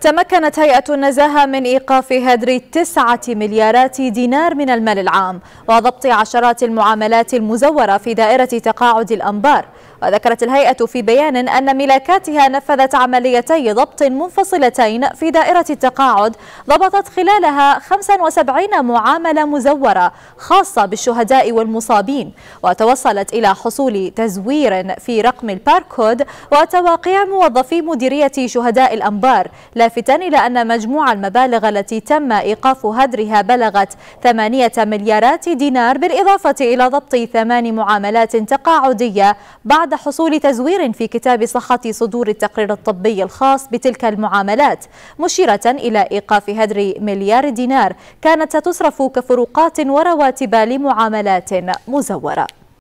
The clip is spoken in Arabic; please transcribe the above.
تمكنت هيئة النزاهة من إيقاف هدر تسعة مليارات دينار من المال العام وضبط عشرات المعاملات المزورة في دائرة تقاعد الأنبار وذكرت الهيئة في بيان أن ملاكاتها نفذت عمليتي ضبط منفصلتين في دائرة التقاعد ضبطت خلالها 75 معاملة مزورة خاصة بالشهداء والمصابين وتوصلت إلى حصول تزوير في رقم الباركود وتواقيع موظفي مديرية شهداء الأنبار لا لافتا إلى أن مجموع المبالغ التي تم إيقاف هدرها بلغت 8 مليارات دينار بالإضافة إلى ضبط ثمان معاملات تقاعدية بعد حصول تزوير في كتاب صحة صدور التقرير الطبي الخاص بتلك المعاملات مشيرة إلى إيقاف هدر مليار دينار كانت ستصرف كفروقات ورواتب لمعاملات مزورة